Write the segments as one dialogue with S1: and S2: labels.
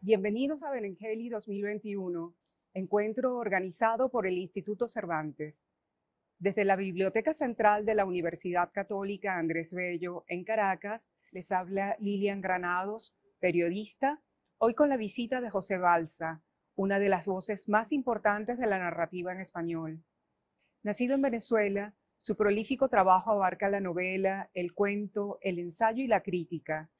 S1: Bienvenidos a Benengeli 2021, encuentro organizado por el Instituto Cervantes. Desde la Biblioteca Central de la Universidad Católica Andrés Bello en Caracas, les habla Lilian Granados, periodista, hoy con la visita de José Balsa, una de las voces más importantes de la narrativa en español. Nacido en Venezuela, su prolífico trabajo abarca la novela, el cuento, el ensayo y la crítica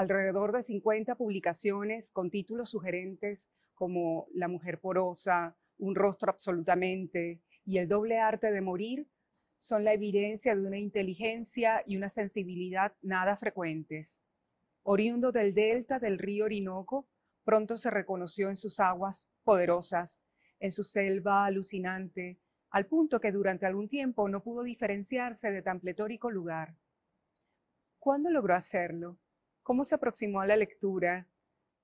S1: alrededor de 50 publicaciones con títulos sugerentes como La mujer porosa, Un rostro absolutamente y El doble arte de morir son la evidencia de una inteligencia y una sensibilidad nada frecuentes. Oriundo del delta del río Orinoco, pronto se reconoció en sus aguas poderosas, en su selva alucinante, al punto que durante algún tiempo no pudo diferenciarse de tan pletórico lugar. ¿Cuándo logró hacerlo? ¿Cómo se aproximó a la lectura?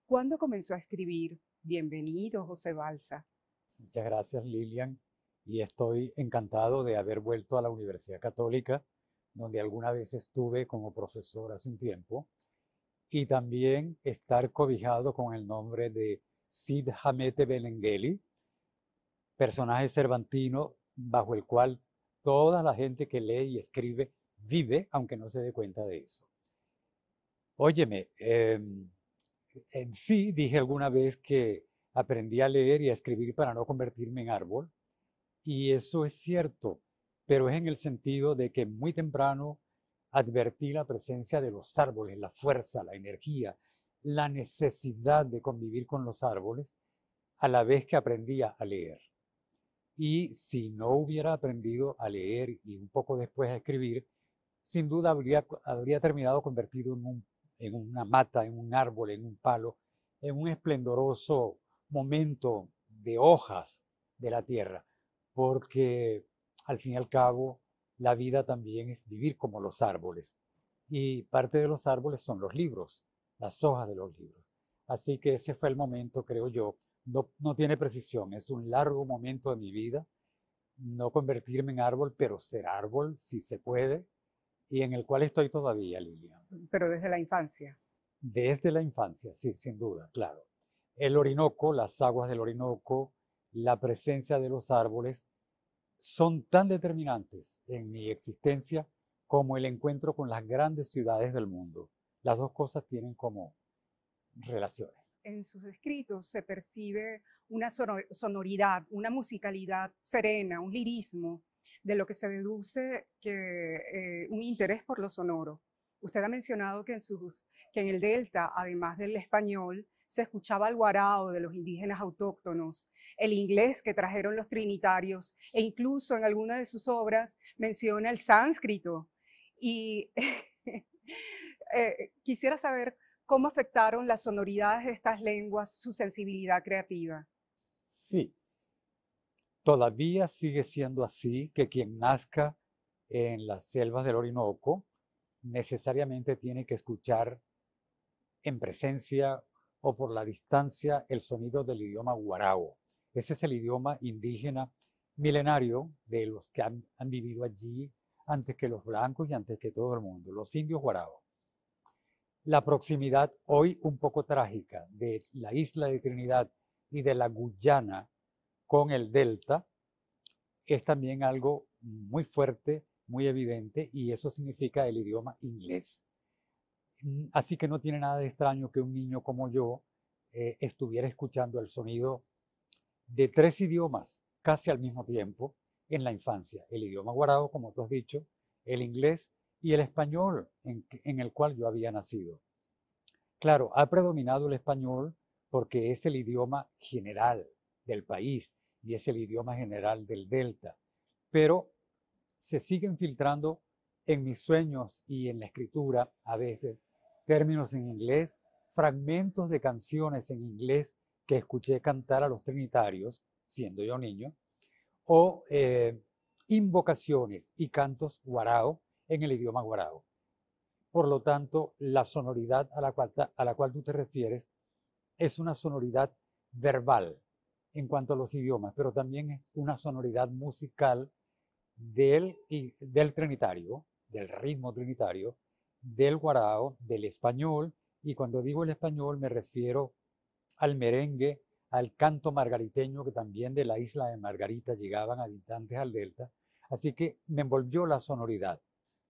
S1: ¿Cuándo comenzó a escribir? Bienvenido, José Balsa.
S2: Muchas gracias, Lilian. Y estoy encantado de haber vuelto a la Universidad Católica, donde alguna vez estuve como profesor hace un tiempo, y también estar cobijado con el nombre de Sid Hamete Benengeli, personaje cervantino bajo el cual toda la gente que lee y escribe vive, aunque no se dé cuenta de eso. Óyeme, em, en sí dije alguna vez que aprendí a leer y a escribir para no convertirme en árbol, y eso es cierto, pero es en el sentido de que muy temprano advertí la presencia de los árboles, la fuerza, la energía, la necesidad de convivir con los árboles, a la vez que aprendía a leer. Y si no hubiera aprendido a leer y un poco después a escribir, sin duda habría, habría terminado convertido en un en una mata, en un árbol, en un palo, en un esplendoroso momento de hojas de la tierra, porque al fin y al cabo la vida también es vivir como los árboles. Y parte de los árboles son los libros, las hojas de los libros. Así que ese fue el momento, creo yo. No, tiene precisión, es un largo momento de mi vida. No convertirme en árbol, pero ser árbol si se puede, y en el cual estoy todavía, Lilian.
S1: Pero desde la infancia.
S2: Desde la infancia, sí, sin duda, claro. El Orinoco, las aguas del Orinoco, la presencia de los árboles, son tan determinantes en mi existencia como el encuentro con las grandes ciudades del mundo. Las dos cosas tienen como relaciones.
S1: En sus escritos se percibe una sonoridad, una musicalidad serena, un lirismo de lo que se deduce que eh, un interés por lo sonoro. Usted ha mencionado que en, el Delta, además del español, se escuchaba el guarao de los indígenas autóctonos, el inglés que trajeron los trinitarios e incluso en alguna de sus obras menciona el sánscrito. Y eh, quisiera saber cómo afectaron las sonoridades de estas lenguas su sensibilidad creativa.
S2: Sí, Todavía sigue siendo así que quien nazca en las selvas del Orinoco necesariamente tiene que escuchar en presencia o por la distancia el sonido del idioma guarao. Ese es el idioma indígena milenario de los que han, vivido allí antes que los blancos y antes que todo el mundo, los indios guarao. La proximidad hoy un poco trágica de la isla de Trinidad y de la Guyana con el delta es también algo muy fuerte, muy evidente, y eso significa el idioma inglés. Mm, así que no tiene nada de extraño que un niño como yo eh, estuviera escuchando el sonido de tres idiomas casi al mismo tiempo en la infancia. El idioma guarado, como tú has dicho, el inglés y el español en el cual yo había nacido. Claro, ha predominado el español porque es el idioma general del país y es el idioma general del delta. Pero se siguen filtrando en mis sueños y en la escritura a veces términos en inglés, fragmentos de canciones en inglés que escuché cantar a los trinitarios, siendo yo niño, o eh, invocaciones y cantos guarao en el idioma guarao. Por lo tanto, la sonoridad a la cual, a la cual tú te refieres es una sonoridad verbal, en cuanto a los idiomas, pero también es una sonoridad musical del, del trinitario, del ritmo trinitario, del guarao, del español, y cuando digo el español me refiero al merengue, al canto margariteño, que también de la isla de Margarita llegaban habitantes al delta, así que me envolvió la sonoridad.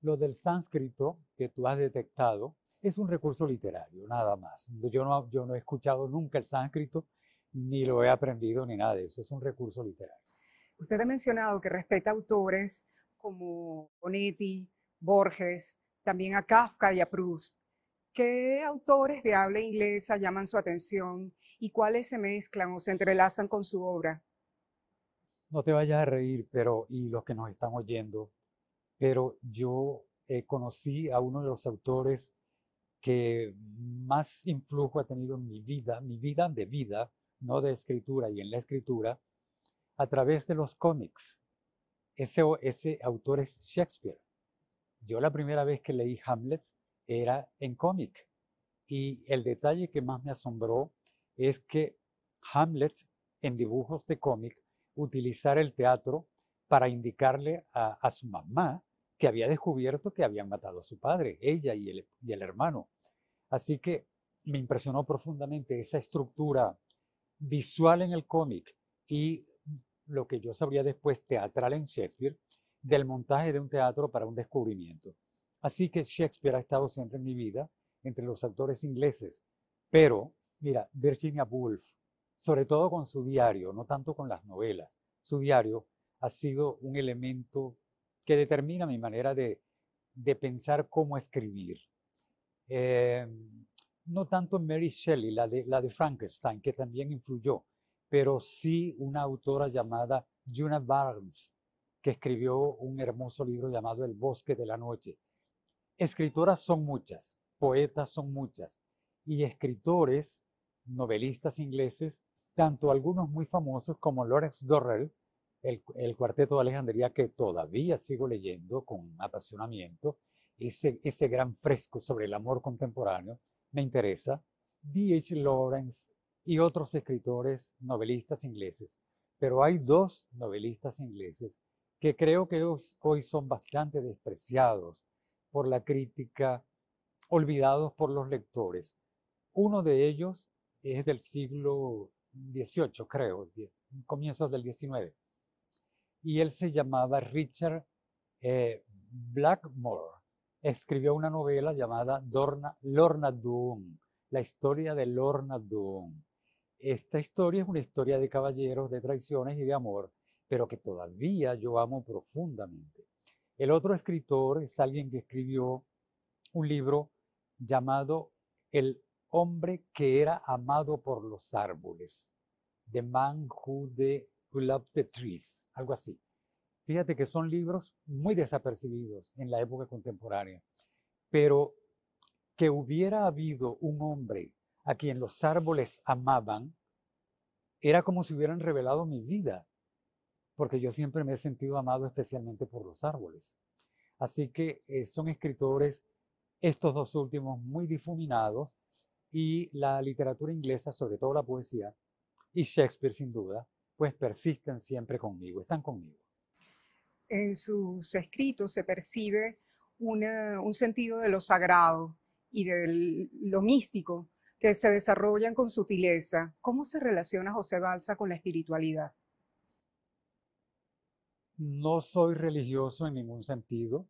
S2: Lo del sánscrito que tú has detectado es un recurso literario, nada más. yo no he escuchado nunca el sánscrito, ni lo he aprendido ni nada de eso, es un recurso literario.
S1: Usted ha mencionado que respeta autores como Bonetti, Borges, también a Kafka y a Proust. ¿Qué autores de habla inglesa llaman su atención y cuáles se mezclan o se entrelazan con su obra?
S2: No te vayas a reír, pero y los que nos están oyendo, pero yo eh, conocí a uno de los autores que más influjo ha tenido en mi vida, mi vida de vida, no de escritura y en la escritura, a través de los cómics. Ese, ese autor es Shakespeare. Yo la primera vez que leí Hamlet era en cómic. Y el detalle que más me asombró es que Hamlet, en dibujos de cómic, utilizara el teatro para indicarle a, su mamá que había descubierto que habían matado a su padre, ella y y el hermano. Así que me impresionó profundamente esa estructura visual en el cómic y lo que yo sabría después teatral en Shakespeare, del montaje de un teatro para un descubrimiento. Así que Shakespeare ha estado siempre en mi vida, entre los actores ingleses. Pero, mira, Virginia Woolf, sobre todo con su diario, no tanto con las novelas, su diario ha sido un elemento que determina mi manera de, de pensar cómo escribir. Em, no tanto Mary Shelley, la de, Frankenstein, que también influyó, pero sí una autora llamada Juna Barnes, que escribió un hermoso libro llamado El bosque de la noche. Escritoras son muchas, poetas son muchas, y escritores, novelistas ingleses, tanto algunos muy famosos como Lawrence Dorrell, el, Cuarteto de Alejandría, que todavía sigo leyendo con apasionamiento, ese gran fresco sobre el amor contemporáneo, me interesa D.H. Lawrence y otros escritores novelistas ingleses, pero hay dos novelistas ingleses que creo que hoy son bastante despreciados por la crítica, olvidados por los lectores. Uno de ellos es del siglo XVIII, creo, comienzos del XIX, y él se llamaba Richard eh, Blackmore escribió una novela llamada Lorna la historia de Lorna Doone. Esta historia es una historia de caballeros, de traiciones y de amor, pero que todavía yo amo profundamente. El otro escritor es alguien que escribió un libro llamado El hombre que era amado por los árboles, The Man Who, de, who Loved the Trees, algo así. Fíjate que son libros muy desapercibidos en la época contemporánea, pero que hubiera habido un hombre a quien los árboles amaban, era como si hubieran revelado mi vida, porque yo siempre me he sentido amado especialmente por los árboles. Así que eh, son escritores, estos dos últimos, muy difuminados, y la literatura inglesa, sobre todo la poesía, y Shakespeare sin duda, pues persisten siempre conmigo, están conmigo
S1: en sus escritos se percibe un sentido de lo sagrado y de lo místico que se desarrollan con sutileza. ¿Cómo se relaciona José Balsa con la espiritualidad?
S2: No soy religioso en ningún sentido.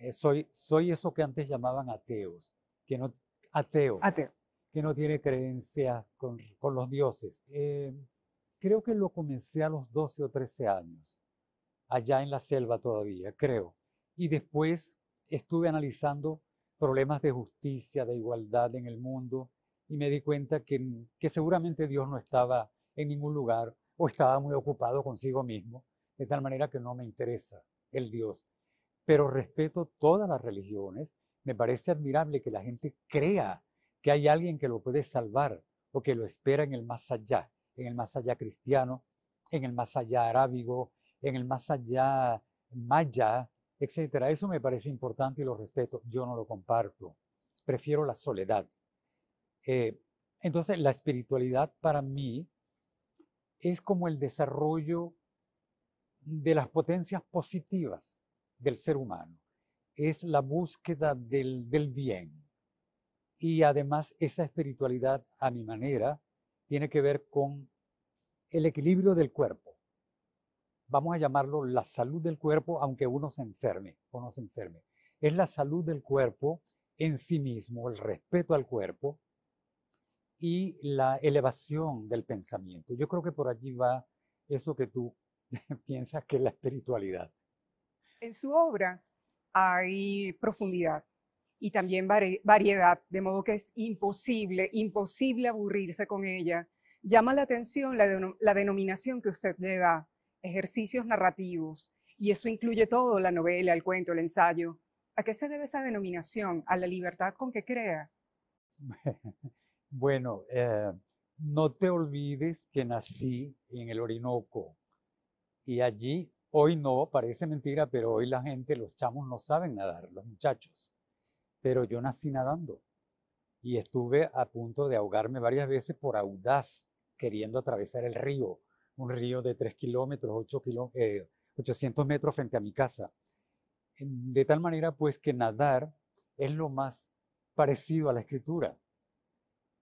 S2: Eh, soy, eso que antes llamaban ateos, que no, ateo, que no tiene creencia con, los dioses. Eh, creo que lo comencé a los 12 o 13 años allá en la selva todavía, creo. Y después estuve analizando problemas de justicia, de igualdad en el mundo, y me di cuenta mm, que, seguramente Dios no estaba en ningún lugar o estaba muy ocupado consigo mismo, de tal manera que no me interesa el Dios. Pero respeto todas las religiones, me parece admirable que la gente crea que hay alguien que lo puede salvar o que lo espera en el más allá, en el más allá cristiano, en el más allá arábigo, en el más allá, maya, etcétera. Eso me parece importante y lo respeto. Yo no lo comparto. Prefiero la soledad. Eh, entonces, la espiritualidad para mí es como el desarrollo de las potencias positivas del ser humano. Es la búsqueda del bien. Y además esa espiritualidad, a mi manera, tiene que ver con el equilibrio del cuerpo vamos a llamarlo la salud del cuerpo, aunque uno se enferme o no se enferme. Es la salud del cuerpo en sí mismo, el respeto al cuerpo y la elevación del pensamiento. Yo creo que por allí va eso que tú piensas que es la espiritualidad.
S1: En su obra hay profundidad y también variedad, de modo que es imposible, imposible aburrirse con ella. Llama la atención la, la denominación que usted le da, ejercicios narrativos, y eso incluye todo, la novela, el cuento, el ensayo. ¿A qué se debe esa denominación? ¿A la libertad con que crea?
S2: Bueno, eh, no te olvides que nací en el Orinoco y allí, hoy no, parece mentira, pero hoy la gente, los chamos no saben nadar, los muchachos, pero yo nací nadando y estuve a punto de ahogarme varias veces por audaz queriendo atravesar el río un río de 3 kilómetros, 8 eh, ochocientos 800 metros frente a mi casa. De tal manera, pues, que nadar es lo más parecido a la escritura.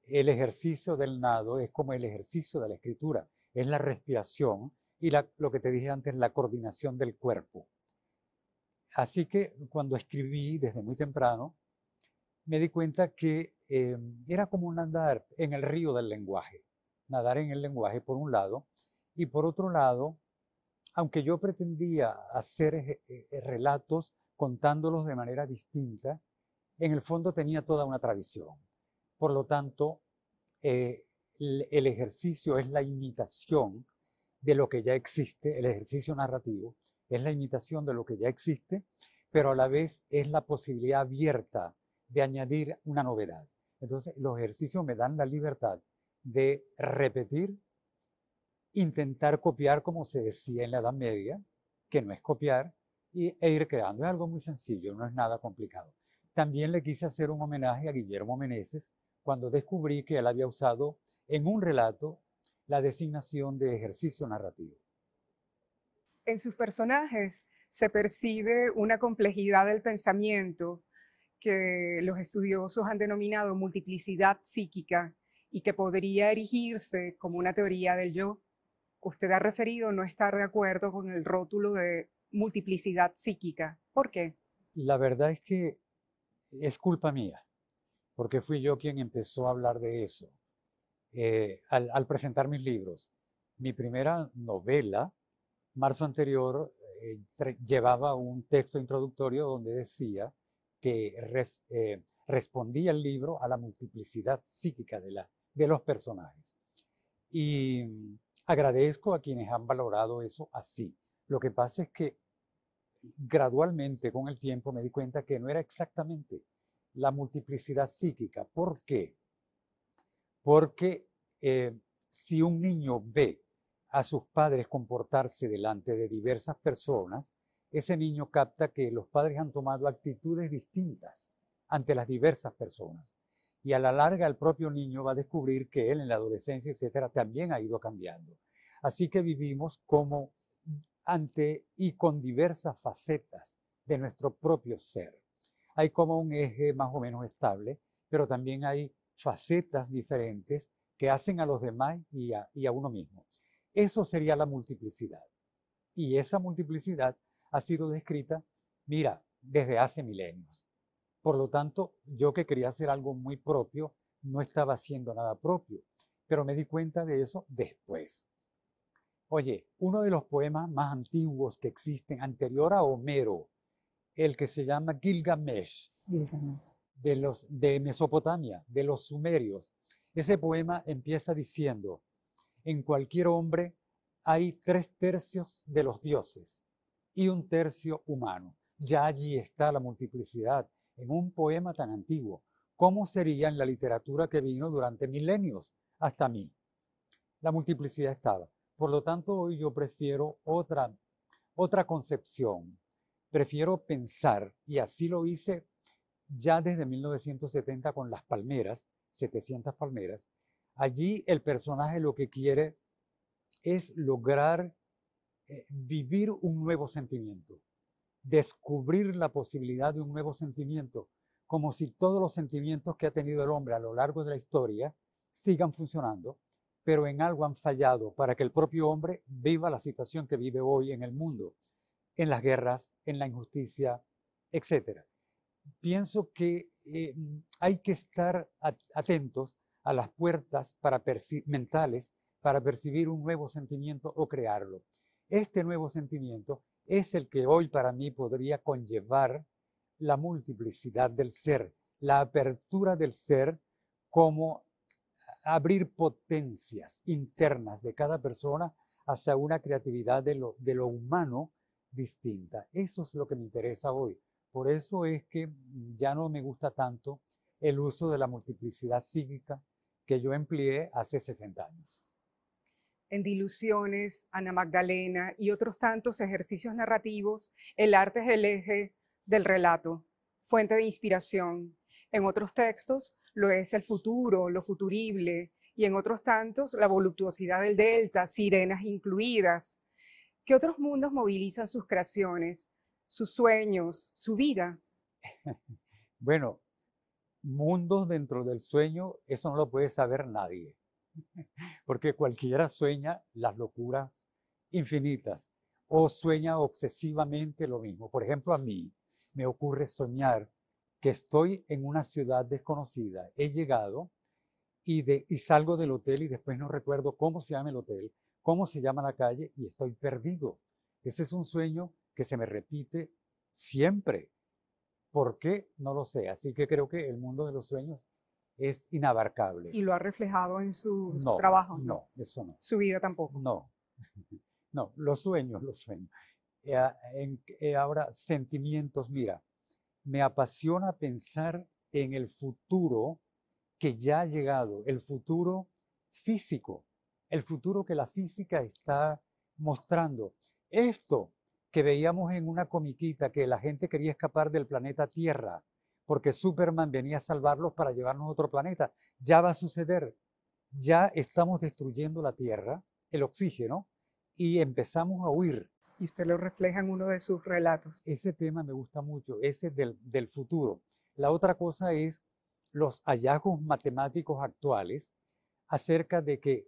S2: El ejercicio del nado es como el ejercicio de la escritura, es la respiración y lo que te dije antes, la coordinación del cuerpo. Así que cuando escribí desde muy temprano, me di cuenta que eh, era como andar en el río del lenguaje, nadar en el lenguaje por un lado, y por otro lado, aunque yo pretendía hacer eh, eh, relatos contándolos de manera distinta, en el fondo tenía toda una tradición. Por lo tanto, eh, el ejercicio es la imitación de lo que ya existe, el ejercicio narrativo es la imitación de lo que ya existe, pero a la vez es la posibilidad abierta de añadir una novedad. Entonces, los ejercicios me dan la libertad de repetir intentar copiar como se decía en la Edad Media, que no es copiar, e ir creando. Es algo muy sencillo, no es nada complicado. También le quise hacer un homenaje a Guillermo Meneses cuando descubrí que él había usado en un relato la designación de ejercicio narrativo.
S1: En sus personajes se percibe una complejidad del pensamiento que los estudiosos han denominado multiplicidad psíquica y que podría erigirse como una teoría del yo usted ha referido no estar de acuerdo con el rótulo de multiplicidad psíquica. ¿Por qué?
S2: La verdad es que es culpa mía, porque fui yo quien empezó a hablar de eso eh, al, presentar mis libros. Mi primera novela, marzo anterior, eh, llevaba un texto introductorio donde decía que eh, respondía el libro a la multiplicidad psíquica de, de los personajes. Y Agradezco a quienes han valorado eso así. Lo que pasa es que gradualmente con el tiempo me di cuenta que no era exactamente la multiplicidad psíquica. ¿Por qué? Porque eh, si un niño ve a sus padres comportarse delante de diversas personas, ese niño capta que los padres han tomado actitudes distintas ante las diversas personas y a la larga el propio niño va a descubrir que él en la adolescencia, etcétera, también ha ido cambiando. Así que vivimos como ante y con diversas facetas de nuestro propio ser. Hay como un eje más o menos estable, pero también hay facetas diferentes que hacen a los demás y a, y a uno mismo. Eso sería la multiplicidad. Y esa multiplicidad ha sido descrita, mira, desde hace milenios. Por lo tanto, yo que quería hacer algo muy propio, no estaba haciendo nada propio, pero me di cuenta de eso después. Oye, uno de los poemas más antiguos que existen, anterior a Homero, el que se llama Gilgamesh, De, los, de Mesopotamia, de los sumerios. Ese poema empieza diciendo, en cualquier hombre hay tres tercios de los dioses y un tercio humano. Ya allí está la multiplicidad en un poema tan antiguo, ¿Cómo sería en la literatura que vino durante milenios hasta mí. La multiplicidad estaba. Por lo tanto, hoy yo prefiero otra, otra concepción. Prefiero pensar, y así lo hice ya desde 1970 con las palmeras, 700 palmeras. Allí el personaje lo que quiere es lograr eh, vivir un nuevo sentimiento, descubrir la posibilidad de un nuevo sentimiento, como si todos los sentimientos que ha tenido el hombre a lo largo de la historia sigan funcionando, pero en algo han fallado para que el propio hombre viva la situación que vive hoy en el mundo, en las guerras, en la injusticia, etcétera. Pienso que eh, hay que estar atentos a las puertas para mentales para percibir un nuevo sentimiento o crearlo. Este nuevo sentimiento es el que hoy para mí podría conllevar la multiplicidad del ser, la apertura del ser como abrir potencias internas de cada persona hacia una creatividad de lo, humano distinta. Eso es lo que me interesa hoy. Por eso es que ya no me gusta tanto el uso de la multiplicidad psíquica que yo empleé hace 60 años
S1: en Dilusiones, Ana Magdalena y otros tantos ejercicios narrativos, el arte es el eje del relato, fuente de inspiración. En otros textos lo es el futuro, lo futurible, y en otros tantos la voluptuosidad del delta, sirenas incluidas. ¿Qué otros mundos movilizan sus creaciones, sus sueños, su vida?
S2: Bueno, mundos dentro del sueño, eso no lo puede saber nadie. porque cualquiera sueña las locuras infinitas o sueña obsesivamente lo mismo. Por ejemplo, a mí me ocurre soñar que estoy en una ciudad desconocida, he llegado y, y salgo del hotel y después no recuerdo cómo se llama el hotel, cómo se llama la calle y estoy perdido. Ese es un sueño que se me repite siempre. ¿Por qué? No lo sé. Así que creo que el mundo de los sueños es inabarcable. ¿Y lo
S1: ha reflejado en su, trabajo? No,
S2: eso no. ¿Su vida tampoco? No, no, los sueños, los sueños. Eh, ah, eh, ahora, sentimientos, mira, me apasiona pensar en el futuro que ya ha llegado, el futuro físico, el futuro que la física está mostrando. Esto que veíamos en una comiquita que la gente quería escapar del planeta Tierra, porque Superman venía a salvarlos para llevarnos a otro planeta. Ya va a suceder. Ya estamos destruyendo la Tierra, el oxígeno, y empezamos a huir. Y usted lo refleja en uno de sus relatos. Ese tema me gusta mucho, ese del, futuro. La otra cosa es los hallazgos matemáticos actuales acerca de que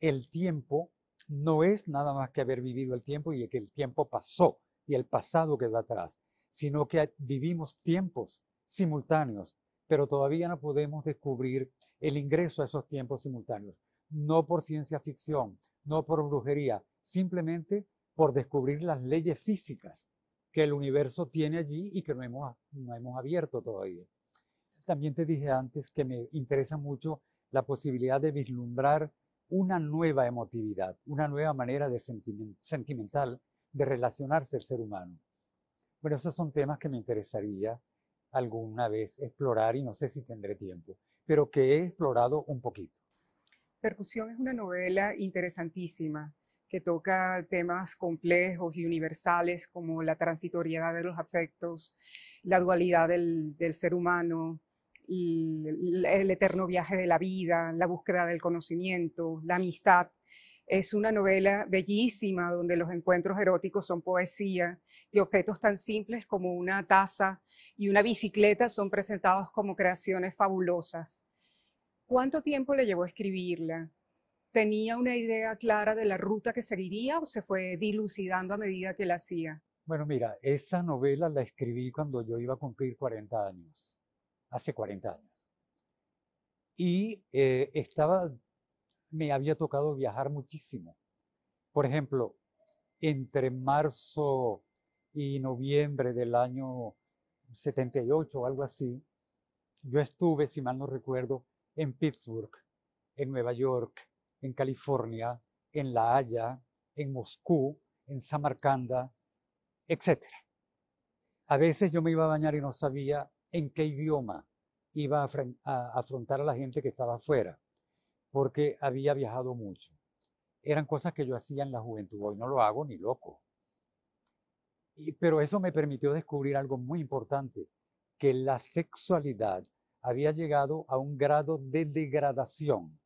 S2: el tiempo no es nada más que haber vivido el tiempo y que el tiempo pasó y el pasado quedó atrás, sino que vivimos tiempos simultáneos, pero todavía no podemos descubrir el ingreso a esos tiempos simultáneos, no por ciencia ficción, no por brujería, simplemente por descubrir las leyes físicas que el universo tiene allí y que no hemos, no hemos abierto todavía. También te dije antes que me interesa mucho la posibilidad de vislumbrar una nueva emotividad, una nueva manera de sentimental de relacionarse el ser humano. Bueno, esos son temas que me interesaría alguna vez explorar y no sé si tendré tiempo, pero que he explorado un poquito.
S1: Percusión es una novela interesantísima que toca temas complejos y universales como la transitoriedad de los afectos, la dualidad del, ser humano, el eterno viaje de la vida, la búsqueda del conocimiento, la amistad es una novela bellísima donde los encuentros eróticos son poesía y objetos tan simples como una taza y una bicicleta son presentados como creaciones fabulosas. ¿Cuánto tiempo le llevó a escribirla? ¿Tenía una idea clara de la ruta que seguiría o se fue dilucidando a medida que la hacía?
S2: Bueno, mira, esa novela la escribí cuando yo iba a cumplir 40 años, hace 40 años. Y eh, estaba me había tocado viajar muchísimo. Por ejemplo, entre marzo y noviembre del año 78 o algo así, yo estuve, si mal no recuerdo, en Pittsburgh, en Nueva York, en California, en La Haya, en Moscú, en Samarcanda, etcétera. A veces yo me iba a bañar y no sabía en qué idioma iba a afrontar a la gente que estaba afuera porque había viajado mucho. Eran cosas que yo hacía en la juventud, hoy no lo hago ni loco. pero eso me permitió descubrir algo muy importante, que la sexualidad había llegado a un grado de degradación.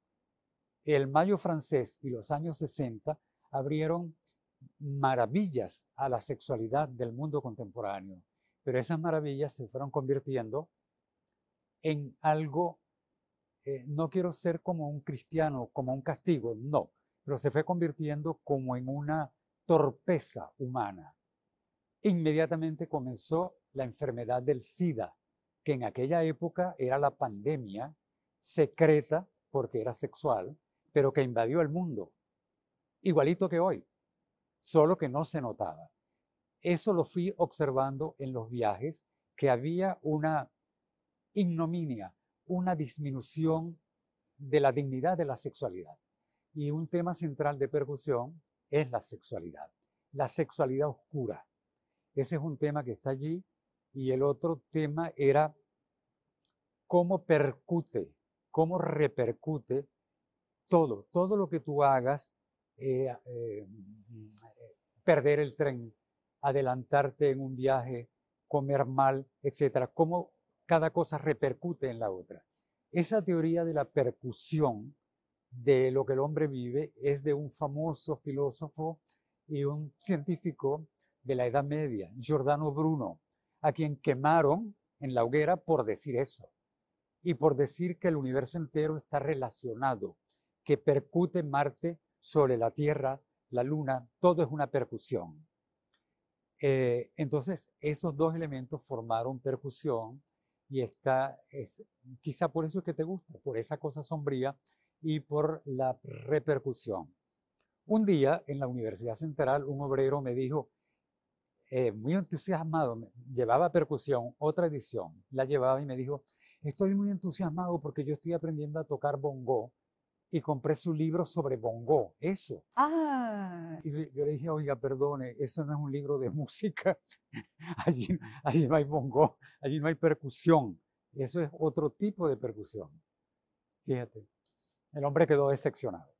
S2: El mayo francés y los años 60 abrieron maravillas a la sexualidad del mundo contemporáneo, pero esas maravillas se fueron convirtiendo en algo eh, no quiero ser como un cristiano, como un castigo, no, pero se fue convirtiendo como en una torpeza humana. Inmediatamente comenzó la enfermedad del SIDA, que en aquella época era la pandemia secreta, porque era sexual, pero que invadió el mundo, igualito que hoy, solo que no se notaba. Eso lo fui observando en los viajes, que había una ignominia una disminución de la dignidad de la sexualidad. Y un tema central de percusión es la sexualidad, la sexualidad oscura. Ese es un tema que está allí. Y el otro tema era cómo percute, cómo repercute todo, todo lo que tú hagas, eh, eh, perder el tren, adelantarte en un viaje, comer mal, etcétera. ¿Cómo cada cosa repercute en la otra. Esa teoría de la percusión de lo que el hombre vive es de un famoso filósofo y un científico de la Edad Media, Giordano Bruno, a quien quemaron en la hoguera por decir eso y por decir que el universo entero está relacionado, que percute Marte sobre la Tierra, la Luna, todo es una percusión. Eh, entonces, esos dos elementos formaron percusión y está es quizá por eso es que te gusta, por esa cosa sombría y por la repercusión. Un día en la Universidad Central un obrero me dijo, eh, muy entusiasmado, llevaba percusión, otra edición, la llevaba y me dijo, estoy muy entusiasmado porque yo estoy aprendiendo a tocar bongó y compré su libro sobre bongo, eso. Ah. Y yo le dije, oiga, perdone, eso no es un libro de música, allí, allí no hay bongo, allí no hay percusión, eso es otro tipo de percusión. Fíjate, el hombre quedó decepcionado.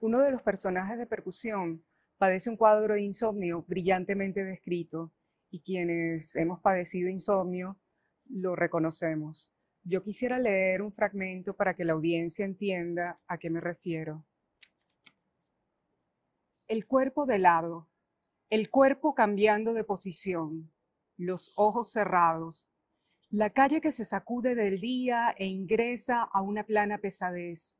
S1: Uno de los personajes de percusión padece un cuadro de insomnio brillantemente descrito y quienes hemos padecido insomnio lo reconocemos. Yo quisiera leer un fragmento para que la audiencia entienda a qué me refiero. El cuerpo de lado, el cuerpo cambiando de posición, los ojos cerrados, la calle que se sacude del día e ingresa a una plana pesadez.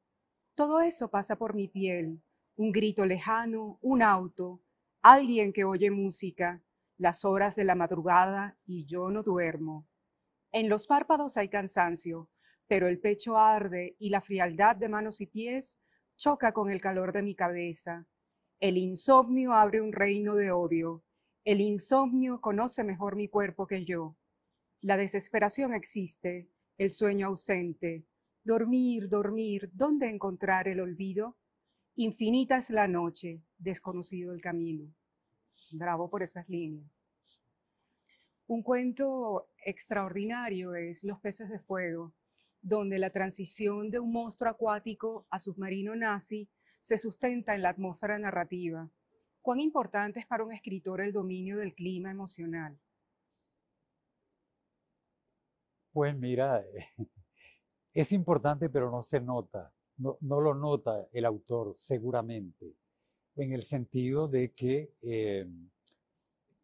S1: Todo eso pasa por mi piel, un grito lejano, un auto, alguien que oye música, las horas de la madrugada y yo no duermo. En los párpados hay cansancio, pero el pecho arde y la frialdad de manos y pies choca con el calor de mi cabeza. El insomnio abre un reino de odio. El insomnio conoce mejor mi cuerpo que yo. La desesperación existe, el sueño ausente. Dormir, dormir, ¿dónde encontrar el olvido? Infinita es la noche, desconocido el camino. Bravo por esas líneas. Un cuento extraordinario es Los peces de fuego, donde la transición de un monstruo acuático a submarino nazi se sustenta en la atmósfera narrativa. ¿Cuán importante es para un escritor el dominio del clima emocional?
S2: Pues mira, eh, es importante pero no se nota, no, lo nota el autor seguramente, en el sentido de que eh,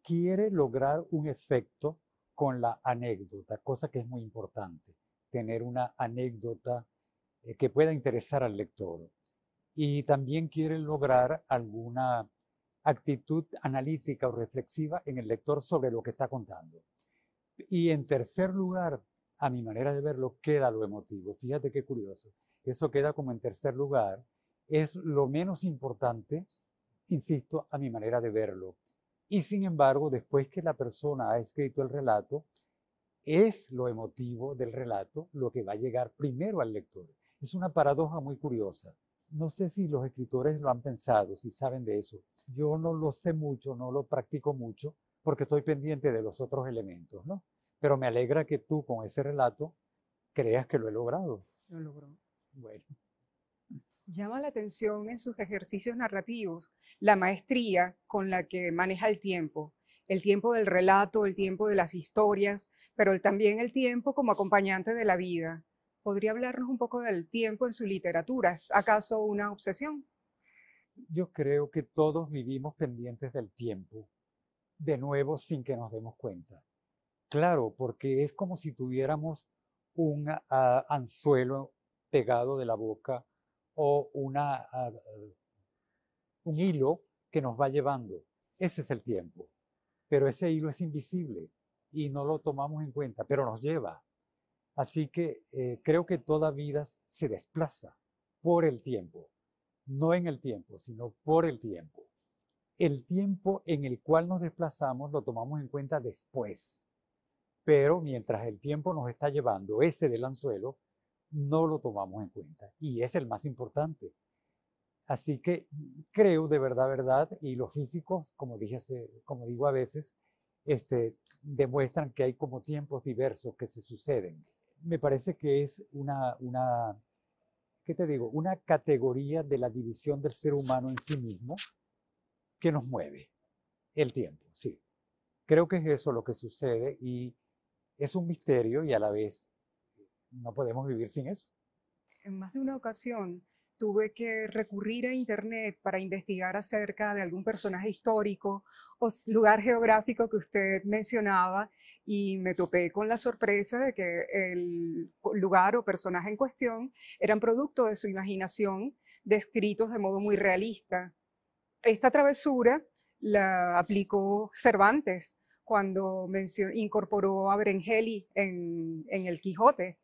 S2: quiere lograr un efecto con la anécdota, cosa que es muy importante, tener una anécdota eh, que pueda interesar al lector. Y también quiere lograr alguna actitud analítica o reflexiva en el lector sobre lo que está contando. Y en tercer lugar, a mi manera de verlo, queda lo emotivo. Fíjate qué curioso. Eso queda como en tercer lugar. Es lo menos importante, insisto, a mi manera de verlo. Y sin embargo, después que la persona ha escrito el relato, es lo emotivo del relato lo que va a llegar primero al lector. Es una paradoja muy curiosa. No sé si los escritores lo han pensado, si saben de eso. Yo no lo sé mucho, no lo practico mucho, porque estoy pendiente de los otros elementos, ¿no? Pero me alegra que tú con ese relato creas que lo he logrado.
S1: Lo logró. Bueno. Llama la atención en sus ejercicios narrativos la maestría con la que maneja el tiempo, el tiempo del relato, el tiempo de las historias, pero también el tiempo como acompañante de la vida. ¿Podría hablarnos un poco del tiempo en su literatura? ¿Es acaso una obsesión?
S2: Yo creo que todos vivimos pendientes del tiempo, de nuevo sin que nos demos cuenta. Claro, porque es como si tuviéramos un ah, anzuelo pegado de la boca o una, ah, ah, un hilo que nos va llevando. Ese es el tiempo. Pero ese hilo es invisible y no lo tomamos en cuenta, pero nos lleva. Así que eh, creo que toda vida se desplaza por el tiempo. No en el tiempo, sino por el tiempo. El tiempo en el cual nos desplazamos lo tomamos en cuenta después. Pero mientras el tiempo nos está llevando ese del anzuelo, no lo tomamos en cuenta y es el más importante. Así que creo de verdad, verdad, y los físicos, como, dije como digo a veces, este, demuestran que hay como tiempos diversos que se suceden. Me parece que es una, una, ¿qué te digo? Una categoría de la división del ser humano en sí mismo que nos mueve. El tiempo, sí. Creo que es eso lo que sucede y es un misterio y a la vez no podemos vivir sin eso.
S1: En más de una ocasión tuve que recurrir a Internet para investigar acerca de algún personaje histórico o lugar geográfico que usted mencionaba y me topé con la sorpresa de que el lugar o personaje en cuestión eran producto de su imaginación, descritos de modo muy realista. Esta travesura la aplicó Cervantes cuando incorporó a Berengeli en El Quijote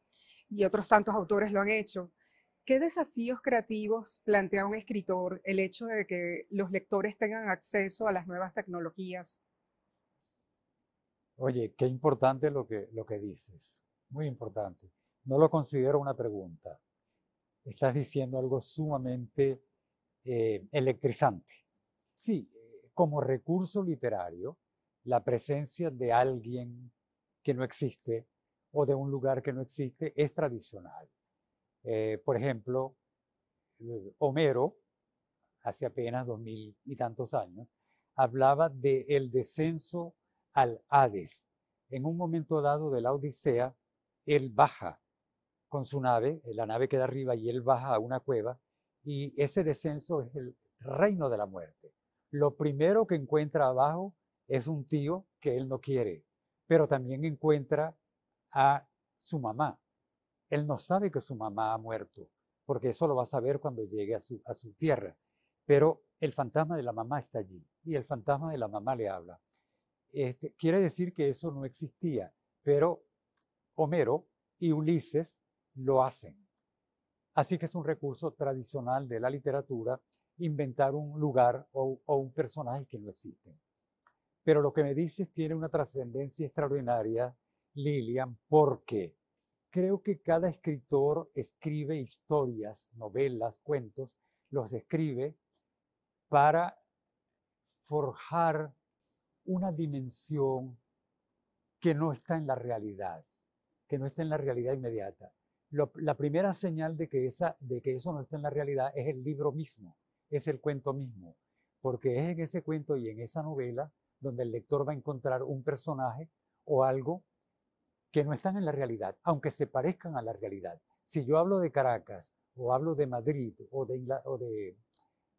S1: y otros tantos autores lo han hecho. ¿Qué desafíos creativos plantea un escritor el hecho de que los lectores tengan acceso a las nuevas tecnologías?
S2: Oye, qué importante lo que, lo que dices, muy importante. No lo considero una pregunta. Estás diciendo algo sumamente eh, electrizante. Sí, eh, como recurso literario, la presencia de alguien que no existe o de un lugar que no existe es tradicional. Eh, por ejemplo, eh, Homero, hace apenas dos mil y tantos años, hablaba del el descenso al Hades. En un momento dado de la Odisea, él baja con su nave, la nave queda arriba y él baja a una cueva, y ese descenso es el reino de la muerte. Lo primero que encuentra abajo es un tío que él no quiere, pero también encuentra a su mamá. Él no sabe que su mamá ha muerto, porque eso lo va a saber cuando llegue a su, a su tierra. Pero el fantasma de la mamá está allí y el fantasma de la mamá le habla. Este, quiere decir que eso no existía, pero Homero y Ulises lo hacen. Así que es un recurso tradicional de la literatura inventar un lugar o un personaje que no existe. Pero lo que me dices tiene una trascendencia extraordinaria Lilian, porque creo que cada escritor escribe historias, novelas, cuentos, los escribe para forjar una dimensión que no está en la realidad, que no está en la realidad inmediata. la primera señal de que, esa, de que eso no está en la realidad es el libro mismo, es el cuento mismo, porque es en ese cuento y en esa novela donde el lector va a encontrar un personaje o algo que no están en la realidad, aunque se parezcan a la realidad. Si yo hablo de Caracas o hablo de Madrid o de,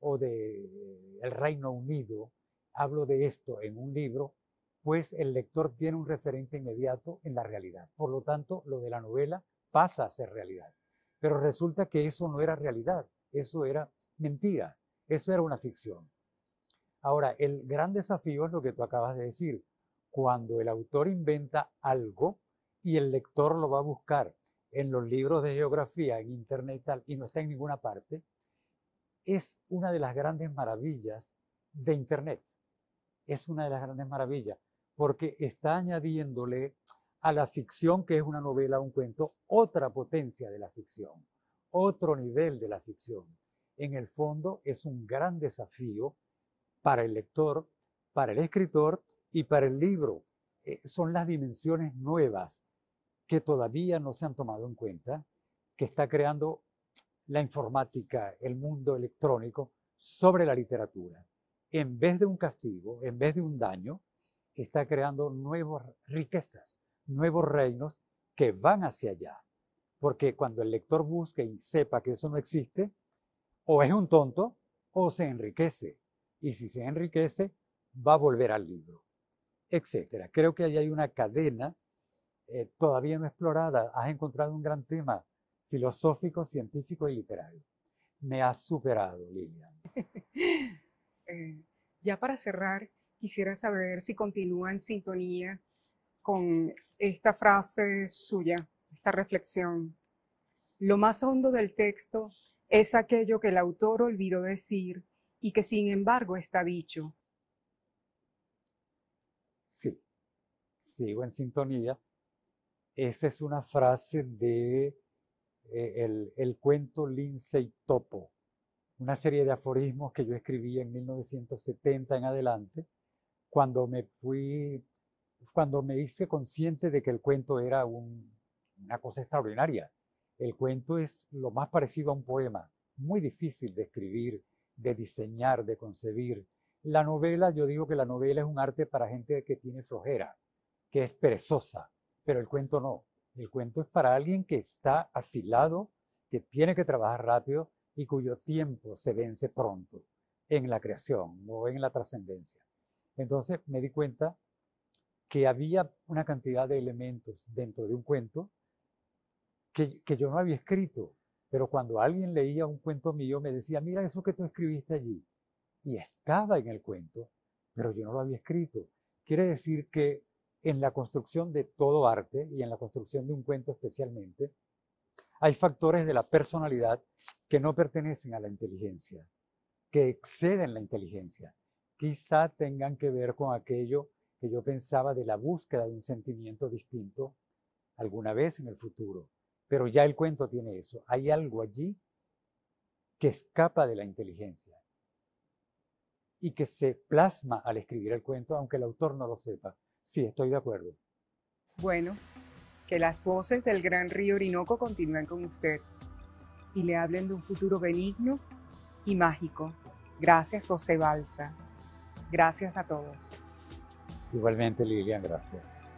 S2: o de, el Reino Unido, hablo de esto en un libro, pues el lector tiene un referente inmediato en la realidad. Por lo tanto, lo de la novela pasa a ser realidad. Pero resulta que eso no era realidad, eso era mentira, eso era una ficción. Ahora, el gran desafío es lo que tú acabas de decir. Cuando el autor inventa algo, y el lector lo va a buscar en los libros de geografía, en internet y tal, y no está en ninguna parte, es una de las grandes maravillas de internet. Es una de las grandes maravillas, porque está añadiéndole a la ficción, que es una novela, un cuento, otra potencia de la ficción, otro nivel de la ficción. En el fondo es un gran desafío para el lector, para el escritor y para el libro, eh, son las dimensiones nuevas que todavía no se han tomado en cuenta, que está creando la informática, el mundo electrónico sobre la literatura. En vez de un castigo, en vez de un daño, está creando nuevas riquezas, nuevos reinos que van hacia allá. Porque cuando el lector busque y sepa que eso no existe, o es un tonto o se enriquece. Y si se enriquece, va a volver al libro etcétera. Creo que ahí hay una cadena eh, todavía no explorada. Has encontrado un gran tema filosófico, científico y literario. Me has superado, Lilian.
S1: Eh, ya para cerrar, quisiera saber si continúa en sintonía con esta frase suya, esta reflexión. Lo más hondo del texto es aquello que el autor olvidó decir y que sin embargo está dicho.
S2: Sí, sigo en sintonía. Esa es una frase de eh, el, el cuento y Topo, una serie de aforismos que yo escribí en 1970 en adelante, cuando me fui, cuando me hice consciente de que el cuento era un, una cosa extraordinaria. El cuento es lo más parecido a un poema, muy difícil de escribir, de diseñar, de concebir, la novela, yo digo que la novela es un arte para gente que tiene flojera, que es perezosa, pero el cuento no. El cuento es para alguien que está afilado, que tiene que trabajar rápido y cuyo tiempo se vence pronto en la creación o en la trascendencia. Entonces me di cuenta que había una cantidad de elementos dentro de un cuento que, que yo no había escrito, pero cuando alguien leía un cuento mío me decía, mira eso que tú escribiste allí, y estaba en el cuento, pero yo no lo había escrito. Quiere decir que en la construcción de todo arte y en la construcción de un cuento especialmente, hay factores de la personalidad que no pertenecen a la inteligencia, que exceden la inteligencia. Quizá tengan que ver con aquello que yo pensaba de la búsqueda de un sentimiento distinto alguna vez en el futuro. Pero ya el cuento tiene eso. Hay algo allí que escapa de la inteligencia y que se plasma al escribir el cuento, aunque el autor no lo sepa. Sí, estoy de acuerdo.
S1: Bueno, que las voces del gran río Orinoco continúen con usted y le hablen de un futuro benigno y mágico. Gracias, José Balsa. Gracias a todos.
S2: Igualmente, Lilian, gracias.